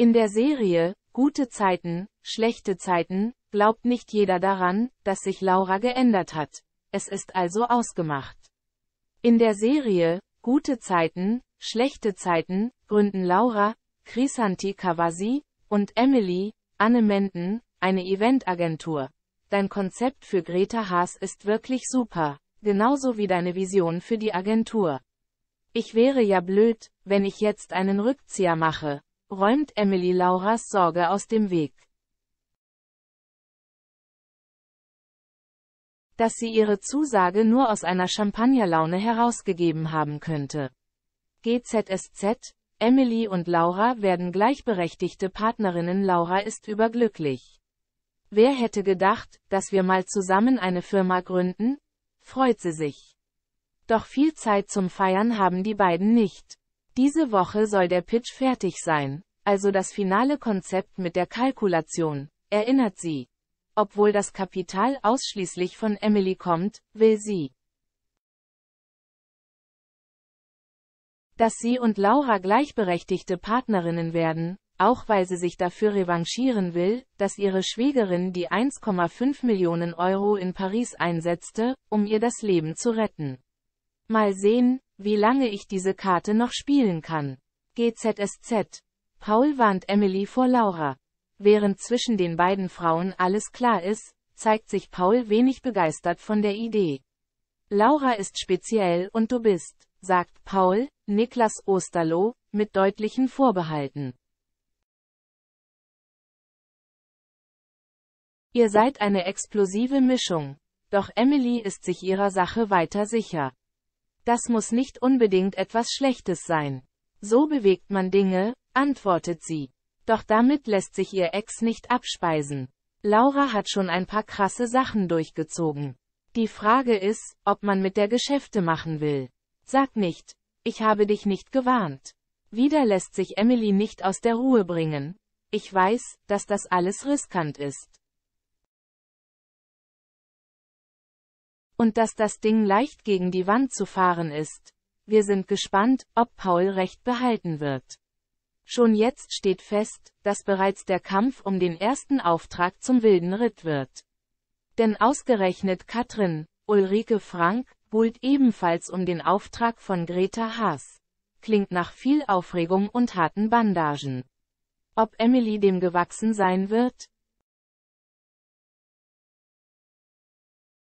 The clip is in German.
In der Serie Gute Zeiten, schlechte Zeiten glaubt nicht jeder daran, dass sich Laura geändert hat. Es ist also ausgemacht. In der Serie Gute Zeiten, schlechte Zeiten gründen Laura, Chrisanti Kawasi und Emily Anne Menden eine Eventagentur. Dein Konzept für Greta Haas ist wirklich super, genauso wie deine Vision für die Agentur. Ich wäre ja blöd, wenn ich jetzt einen Rückzieher mache, räumt Emily Lauras Sorge aus dem Weg. dass sie ihre Zusage nur aus einer Champagnerlaune herausgegeben haben könnte. GZSZ, Emily und Laura werden gleichberechtigte Partnerinnen Laura ist überglücklich. Wer hätte gedacht, dass wir mal zusammen eine Firma gründen? Freut sie sich. Doch viel Zeit zum Feiern haben die beiden nicht. Diese Woche soll der Pitch fertig sein, also das finale Konzept mit der Kalkulation, erinnert sie. Obwohl das Kapital ausschließlich von Emily kommt, will sie, dass sie und Laura gleichberechtigte Partnerinnen werden, auch weil sie sich dafür revanchieren will, dass ihre Schwiegerin die 1,5 Millionen Euro in Paris einsetzte, um ihr das Leben zu retten. Mal sehen, wie lange ich diese Karte noch spielen kann. GZSZ. Paul warnt Emily vor Laura. Während zwischen den beiden Frauen alles klar ist, zeigt sich Paul wenig begeistert von der Idee. Laura ist speziell und du bist, sagt Paul, Niklas Osterloh, mit deutlichen Vorbehalten. Ihr seid eine explosive Mischung. Doch Emily ist sich ihrer Sache weiter sicher. Das muss nicht unbedingt etwas Schlechtes sein. So bewegt man Dinge, antwortet sie. Doch damit lässt sich ihr Ex nicht abspeisen. Laura hat schon ein paar krasse Sachen durchgezogen. Die Frage ist, ob man mit der Geschäfte machen will. Sag nicht, ich habe dich nicht gewarnt. Wieder lässt sich Emily nicht aus der Ruhe bringen. Ich weiß, dass das alles riskant ist. und dass das Ding leicht gegen die Wand zu fahren ist. Wir sind gespannt, ob Paul recht behalten wird. Schon jetzt steht fest, dass bereits der Kampf um den ersten Auftrag zum wilden Ritt wird. Denn ausgerechnet Katrin, Ulrike Frank, buhlt ebenfalls um den Auftrag von Greta Haas. Klingt nach viel Aufregung und harten Bandagen. Ob Emily dem gewachsen sein wird?